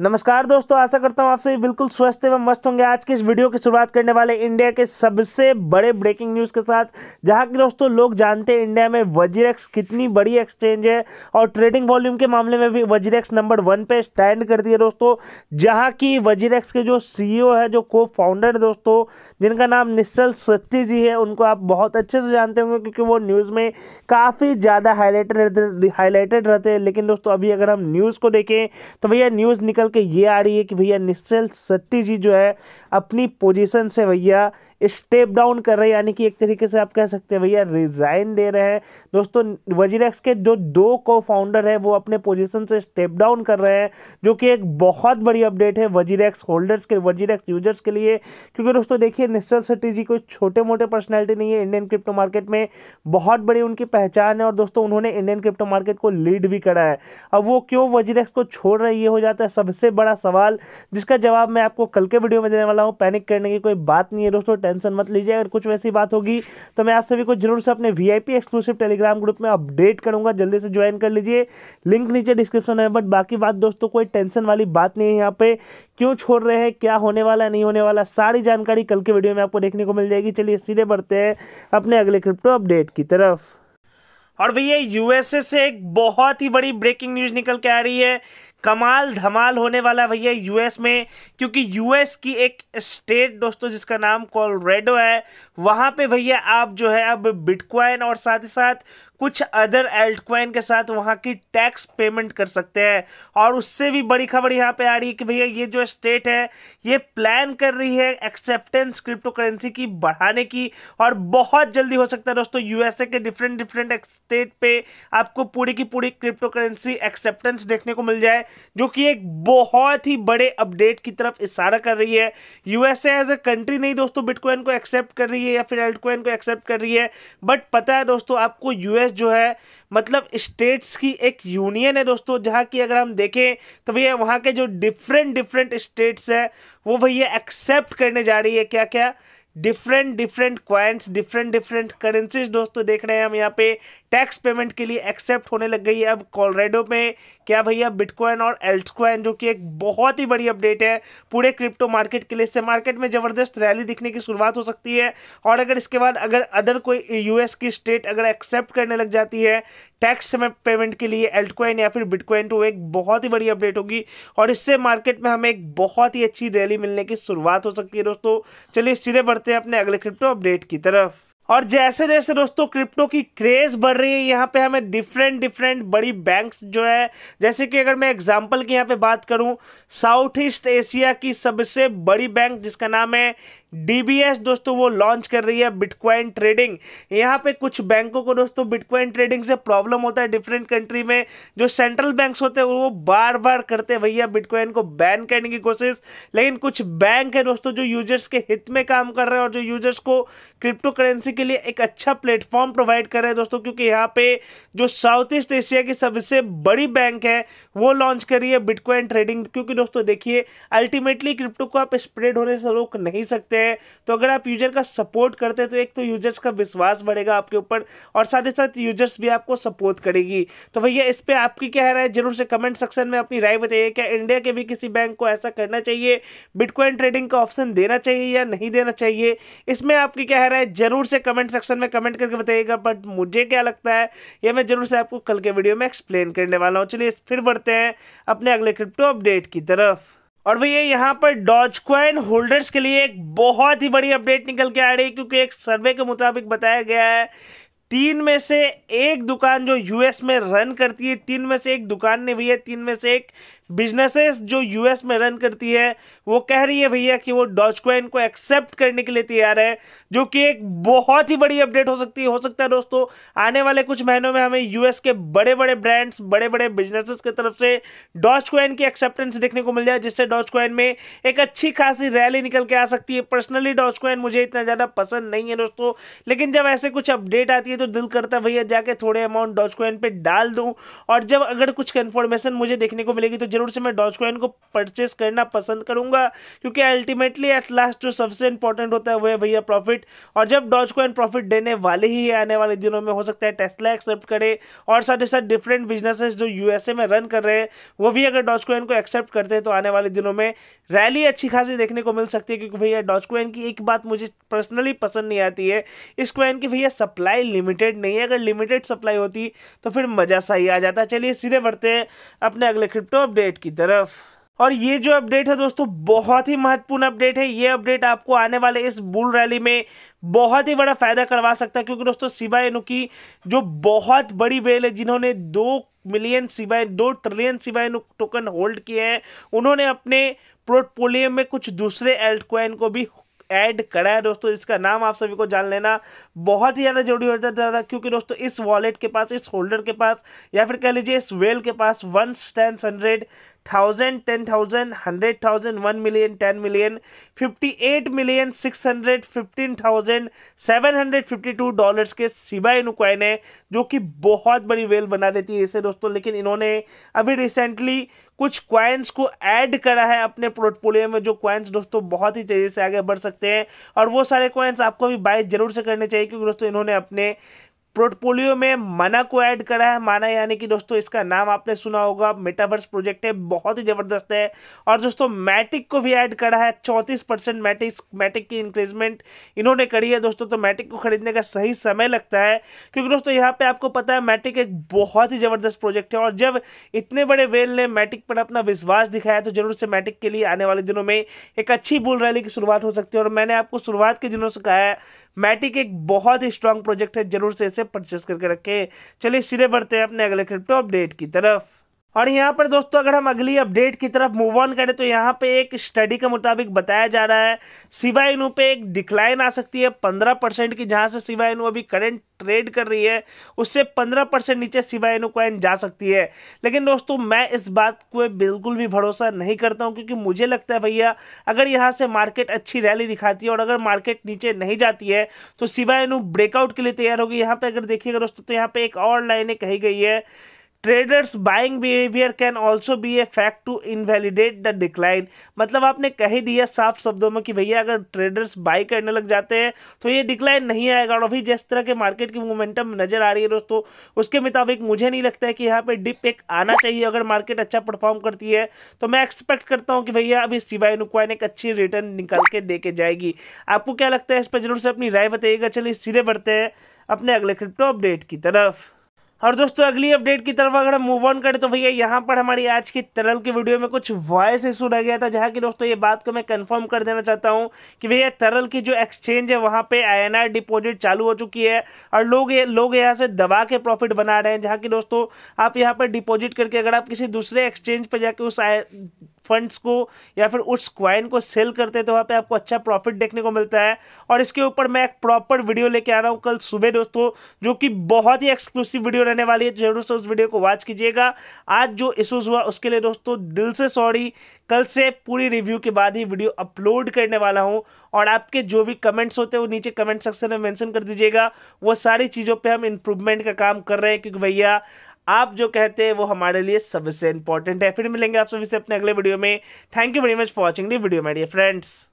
नमस्कार दोस्तों आशा करता हूँ आप सभी बिल्कुल स्वस्थ एवं मस्त होंगे आज के इस वीडियो की शुरुआत करने वाले इंडिया के सबसे बड़े ब्रेकिंग न्यूज़ के साथ जहाँ की दोस्तों लोग जानते हैं इंडिया में वजीरेक्स कितनी बड़ी एक्सचेंज है और ट्रेडिंग वॉल्यूम के मामले में भी वजीरेक्स नंबर वन पे स्टैंड करती है दोस्तों जहाँ की वजीरेक्स के जो सी है जो को फाउंडर है दोस्तों जिनका नाम निश्चल सत्ती जी है उनको आप बहुत अच्छे से जानते होंगे क्योंकि वो न्यूज़ में काफ़ी ज़्यादा हाईलाइटेड हाईलाइटेड रहते हैं लेकिन दोस्तों अभी अगर हम न्यूज़ को देखें तो भैया न्यूज़ निकल निकल के ये आ रही है कि भैया निश्चल शेट्टी जी जो है अपनी पोजीशन से भैया स्टेप डाउन कर रहे हैं यानी कि एक तरीके से आप कह सकते हैं भैया रिजाइन दे रहे हैं दोस्तों वजीरेक्स के जो दो को फाउंडर है वो अपने पोजीशन से स्टेप डाउन कर रहे हैं जो कि एक बहुत बड़ी अपडेट है वजीरेक्स होल्डर्स के वजीरेक्स यूजर्स के लिए क्योंकि दोस्तों देखिए निश्चल सेट्टी जी कोई छोटे मोटे पर्सनैलिटी नहीं है इंडियन क्रिप्टो मार्केट में बहुत बड़ी उनकी पहचान है और दोस्तों उन्होंने इंडियन क्रिप्टो मार्केट को लीड भी करा है अब वो क्यों वजीरेक्स को छोड़ रहे ये हो जाता है सबसे बड़ा सवाल जिसका जवाब मैं आपको कल के वीडियो में देने वाला हूँ पैनिक करने की कोई बात नहीं है दोस्तों टेंशन मत लीजिए अगर कुछ वैसी बात होगी तो मैं आप सभी को जरूर से अपने वी एक्सक्लूसिव टेलीग्राम ग्रुप में अपडेट करूंगा जल्दी से ज्वाइन कर लीजिए लिंक नीचे डिस्क्रिप्शन है बट बाकी बात दोस्तों कोई टेंशन वाली बात नहीं है यहाँ पे क्यों छोड़ रहे हैं क्या होने वाला नहीं होने वाला सारी जानकारी कल के वीडियो में आपको देखने को मिल जाएगी चलिए सीधे बढ़ते हैं अपने अगले क्रिप्टो अपडेट की तरफ और भैया यूएसए से एक बहुत ही बड़ी ब्रेकिंग न्यूज निकल के आ रही है कमाल धमाल होने वाला भैया यूएस में क्योंकि यूएस की एक स्टेट दोस्तों जिसका नाम कॉलरेडो है वहाँ पे भैया आप जो है अब बिटकॉइन और साथ ही साथ कुछ अदर एल्टकॉइन के साथ वहाँ की टैक्स पेमेंट कर सकते हैं और उससे भी बड़ी खबर यहाँ पे आ रही है कि भैया ये जो स्टेट है ये प्लान कर रही है एक्सेप्टेंस क्रिप्टो करेंसी की बढ़ाने की और बहुत जल्दी हो सकता है दोस्तों यूएसए के डिफरेंट डिफरेंट स्टेट पे आपको पूरी की पूरी क्रिप्टो करेंसी एक्सेप्टेंस देखने को मिल जाए जो कि एक बहुत ही बड़े अपडेट की तरफ इशारा कर रही है यूएसए एज ए कंट्री नहीं दोस्तों बिटकॉइन को एक्सेप्ट कर रही है या फिर एल्टकॉइन को एक्सेप्ट कर रही है बट पता है दोस्तों आपको यूएस जो है मतलब स्टेट्स की एक यूनियन है दोस्तों जहाँ की अगर हम देखें तो भैया वहाँ के जो डिफरेंट डिफरेंट स्टेट्स है वो भैया एक्सेप्ट करने जा रही है क्या क्या different different coins different different currencies दोस्तों देख रहे हैं हम यहाँ पे टैक्स पेमेंट के लिए एक्सेप्ट होने लग गई है अब कॉलरेडो में क्या भैया बिटकॉइन और एल्टकॉइन जो कि एक बहुत ही बड़ी अपडेट है पूरे क्रिप्टो मार्केट के लिए इससे मार्केट में ज़बरदस्त रैली दिखने की शुरुआत हो सकती है और अगर इसके बाद अगर अदर कोई यूएस की स्टेट अगर एक्सेप्ट करने लग जाती है टैक्स पेमेंट के लिए एल्टकॉइन या फिर बिटकॉइन तो एक बहुत ही बड़ी अपडेट होगी और इससे मार्केट में हमें एक बहुत ही अच्छी रैली मिलने की शुरुआत हो सकती है दोस्तों चलिए सीधे बढ़ते हैं अपने अगले क्रिप्टो अपडेट की तरफ और जैसे जैसे दोस्तों क्रिप्टो की क्रेज बढ़ रही है यहाँ पे हमें डिफरेंट डिफरेंट बड़ी बैंक्स जो है जैसे कि अगर मैं एग्जांपल की यहाँ पे बात करूँ साउथ ईस्ट एशिया की सबसे बड़ी बैंक जिसका नाम है डीबीएस दोस्तों वो लॉन्च कर रही है बिटकॉइन ट्रेडिंग यहाँ पे कुछ बैंकों को दोस्तों बिटकॉइन ट्रेडिंग से प्रॉब्लम होता है डिफरेंट कंट्री में जो सेंट्रल बैंक्स होते हैं वो बार बार करते भैया बिटकॉइन को बैन करने की कोशिश लेकिन कुछ बैंक है दोस्तों जो यूजर्स के हित में काम कर रहे हैं और जो यूजर्स को क्रिप्टो करेंसी के लिए एक अच्छा प्लेटफॉर्म प्रोवाइड कर रहे हैं दोस्तों क्योंकि यहाँ पे जो साउथ ईस्ट एशिया की सबसे बड़ी बैंक है वो लॉन्च कर रही है बिटकॉइन ट्रेडिंग क्योंकि दोस्तों देखिए अल्टीमेटली क्रिप्टो को आप स्प्रेड होने से रोक नहीं सकते हैं तो अगर आप यूजर का सपोर्ट करते हैं तो एक तो यूजर्स का विश्वास बढ़ेगा आपके ऊपर और साथ ही साथ यूजर्स भी आपको सपोर्ट करेगी तो भैया इस पर आपकी क्या राय जरूर से कमेंट सेक्शन में अपनी राय बताइए क्या इंडिया के भी किसी बैंक को ऐसा करना चाहिए बिटकॉइन ट्रेडिंग का ऑप्शन देना चाहिए या नहीं देना चाहिए इसमें आपकी क्या राय जरूर से कमेंट सेक्शन में कमेंट करके बताइएगा बट मुझे क्या लगता है यह मैं जरूर से आपको कल के वीडियो में एक्सप्लेन करने वाला हूँ चलिए फिर बढ़ते हैं अपने अगले क्रिप्टो अपडेट की तरफ और भैया यहाँ पर डॉज क्वाइन होल्डर्स के लिए एक बहुत ही बड़ी अपडेट निकल के आ रही है क्योंकि एक सर्वे के मुताबिक बताया गया है तीन में से एक दुकान जो यूएस में रन करती है तीन में से एक दुकान ने भैया तीन में से एक बिजनेसेस जो यूएस में रन करती है वो कह रही है भैया कि वो डॉच कॉइन को एक्सेप्ट करने के लिए तैयार है जो कि एक बहुत ही बड़ी अपडेट हो सकती है हो सकता है दोस्तों आने वाले कुछ महीनों में हमें यूएस के बड़े बड़े ब्रांड्स बड़े बड़े बिजनेसेस की तरफ से डॉच कॉइन की एक्सेप्टेंस देखने को मिल जाए जिससे डॉच कॉइन में एक अच्छी खासी रैली निकल के आ सकती है पर्सनली डॉच कॉइन मुझे इतना ज़्यादा पसंद नहीं है दोस्तों लेकिन जब ऐसे कुछ अपडेट आती है तो दिल करता है भैया जाके थोड़े अमाउंट डॉच कॉइन पर डाल दूँ और जब अगर कुछ कन्फर्मेशन मुझे देखने को मिलेगी तो जरूर से मैं डॉज कॉइन को परचेस करना पसंद करूंगा क्योंकि अल्टीमेटली एट लास्ट जो सबसे इंपॉर्टेंट होता है वह भैया प्रॉफिट और जब डॉज कॉइन प्रॉफिट देने वाले ही है आने वाले दिनों में हो सकता है टेस्ला एक्सेप्ट करे और साथ ही साथ डिफरेंट बिजनेसेस जो यूएसए में रन कर रहे हैं वो भी अगर डॉज कॉइन को एक्सेप्ट करते हैं तो आने वाले दिनों में रैली अच्छी खासी देखने को मिल सकती है क्योंकि भैया डॉज कॉइन की एक बात मुझे पर्सनली पसंद नहीं आती है इस कॉइन की भैया सप्लाई लिमिटेड नहीं है अगर लिमिटेड सप्लाई होती तो फिर मजा सही आ जाता चलिए सीधे बढ़ते हैं अपने अगले क्रिप्टो अपडेट अपडेट की तरफ और ये जो अपडेट है दोस्तों बहुत ही महत्वपूर्ण अपडेट है ये अपडेट आपको आने वाले इस बुल रैली में बहुत ही बड़ा फायदा करवा सकता है क्योंकि दोस्तों सिवाय की जो बहुत बड़ी वेल है जिन्होंने दो मिलियन सिवाय दो ट्रिलियन सिवाय टोकन होल्ड किए हैं उन्होंने अपने पोर्टफोलियो में कुछ दूसरे एल्टकॉइन को भी ऐड करा है दोस्तों इसका नाम आप सभी को जान लेना बहुत ही ज़्यादा जरूरी हो जाता था क्योंकि दोस्तों इस वॉलेट के पास इस होल्डर के पास या फिर कह लीजिए इस वेल के पास one thousand hundred thousand ten thousand hundred thousand one million ten million fifty eight million six hundred fifteen thousand seven hundred fifty two dollar के सिवाय क्वाइन है जो कि बहुत बड़ी वेल बना देती है इसे दोस्तों लेकिन इन्होंने अभी रिसेंटली कुछ क्वाइंस को ऐड करा है अपने पोर्टफोलियो में जो क्वाइंस दोस्तों बहुत ही तेज़ी से आगे बढ़ सकते हैं और वो सारे क्वाइंस आपको भी बाय जरूर से करने चाहिए क्योंकि दोस्तों इन्होंने अपने पोर्टफोलियो में माना को ऐड करा है माना यानी कि दोस्तों इसका नाम आपने सुना होगा मेटावर्स प्रोजेक्ट है बहुत ही ज़बरदस्त है और दोस्तों मैटिक को भी ऐड करा है चौंतीस परसेंट मैटिक मैटिक की इंक्रीजमेंट इन्होंने करी है दोस्तों तो मैटिक को खरीदने का सही समय लगता है क्योंकि दोस्तों यहाँ पे आपको पता है मैटिक एक बहुत ही ज़बरदस्त प्रोजेक्ट है और जब इतने बड़े वेल ने मैटिक पर अपना विश्वास दिखाया तो जरूर से मैटिक के लिए आने वाले दिनों में एक अच्छी बुल रैली की शुरुआत हो सकती है और मैंने आपको शुरुआत के दिनों से कहा है मैटिक एक बहुत ही स्ट्रांग प्रोजेक्ट है जरूर से इसे से परचेस करके रखें चलिए सिरे बढ़ते हैं अपने अगले क्रिप्टो अपडेट की तरफ और यहाँ पर दोस्तों अगर हम अगली अपडेट की तरफ मूव ऑन करें तो यहाँ पे एक स्टडी के मुताबिक बताया जा रहा है सिवा इनू पे एक डिक्लाइन आ सकती है पंद्रह परसेंट की जहाँ से सिवा इनू अभी करंट ट्रेड कर रही है उससे पंद्रह परसेंट नीचे सिवा इनू कॉइन जा सकती है लेकिन दोस्तों मैं इस बात को बिल्कुल भी भरोसा नहीं करता हूँ क्योंकि मुझे लगता है भैया अगर यहाँ से मार्केट अच्छी रैली दिखाती है और अगर मार्केट नीचे नहीं जाती है तो सिवा इनू ब्रेकआउट के लिए तैयार होगी यहाँ पर अगर देखिएगा दोस्तों तो यहाँ पर एक और लाइने कही गई है traders buying behaviour can also be a factor to invalidate the decline मतलब आपने कह ही दिया साफ शब्दों में कि भैया अगर ट्रेडर्स बाई करने लग जाते हैं तो ये डिक्लाइन नहीं आएगा और अभी जिस तरह के मार्केट की मोमेंटम नजर आ रही है दोस्तों उसके मुताबिक मुझे नहीं लगता है कि यहाँ पे डिप एक आना चाहिए अगर मार्केट अच्छा परफॉर्म करती है तो मैं एक्सपेक्ट करता हूँ कि भैया अभी सिवाय नुकवाइन एक अच्छी रिटर्न निकाल के दे के जाएगी आपको क्या लगता है इस पर जरूर से अपनी राय बताइएगा चलिए सीधे बढ़ते हैं अपने अगले क्रिप्टो अपडेट की तरफ और दोस्तों अगली अपडेट की तरफ अगर हम मूव ऑन करें तो भैया यहाँ पर हमारी आज की तरल की वीडियो में कुछ वॉइस इशू रह गया था जहाँ की दोस्तों ये बात को मैं कंफर्म कर देना चाहता हूँ कि भैया तरल की जो एक्सचेंज है वहाँ पे आईएनआर डिपॉजिट चालू हो चुकी है और लोग ये लोग यहाँ से दबा के प्रॉफिट बना रहे हैं जहाँ की दोस्तों आप यहाँ पर डिपॉजिट करके अगर आप किसी दूसरे एक्सचेंज पर जाकर उस फंड्स को या फिर उस क्वाइन को सेल करते हैं तो वहाँ पे आपको अच्छा प्रॉफिट देखने को मिलता है और इसके ऊपर मैं एक प्रॉपर वीडियो लेके आ रहा हूँ कल सुबह दोस्तों जो कि बहुत ही एक्सक्लूसिव वीडियो रहने वाली है जरूर से उस वीडियो को वॉच कीजिएगा आज जो इशूज़ हुआ उसके लिए दोस्तों दिल से सॉरी कल से पूरी रिव्यू के बाद ही वीडियो अपलोड करने वाला हूँ और आपके जो भी कमेंट्स होते हैं वो नीचे कमेंट सेक्शन में मैंशन कर दीजिएगा वो सारी चीज़ों पर हम इम्प्रूवमेंट का काम कर रहे हैं क्योंकि भैया आप जो कहते हैं वो हमारे लिए सबसे इंपॉर्टेंट है फिर मिलेंगे आप सभी से अपने अगले वीडियो में thank you very much for watching the video my dear friends